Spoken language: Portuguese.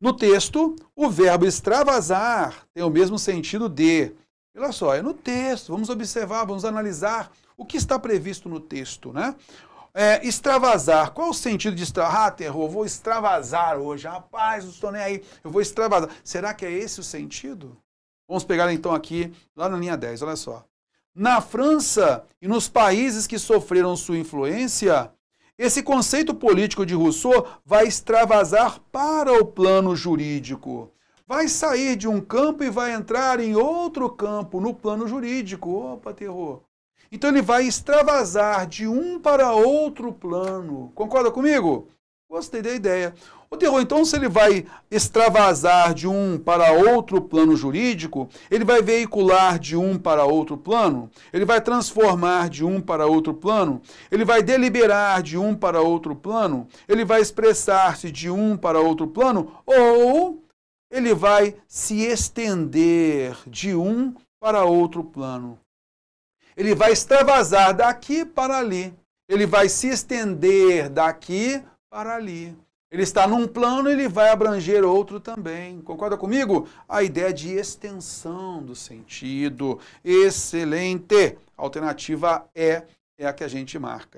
No texto, o verbo extravasar tem o mesmo sentido de. Olha só, é no texto, vamos observar, vamos analisar o que está previsto no texto, né? É, extravasar, qual o sentido de extravasar? Ah, terror, eu vou extravasar hoje, rapaz, não estou nem aí, eu vou extravasar. Será que é esse o sentido? Vamos pegar então aqui, lá na linha 10, olha só. Na França e nos países que sofreram sua influência, esse conceito político de Rousseau vai extravasar para o plano jurídico. Vai sair de um campo e vai entrar em outro campo, no plano jurídico. Opa, terror. Então ele vai extravasar de um para outro plano. Concorda comigo? Gostei da ideia. O terror, então, se ele vai extravasar de um para outro plano jurídico, ele vai veicular de um para outro plano, ele vai transformar de um para outro plano, ele vai deliberar de um para outro plano, ele vai expressar-se de um para outro plano, ou ele vai se estender de um para outro plano. Ele vai extravasar daqui para ali. Ele vai se estender daqui para ali. Ele está num plano, e ele vai abranger outro também. Concorda comigo? A ideia de extensão do sentido. Excelente. A alternativa é é a que a gente marca.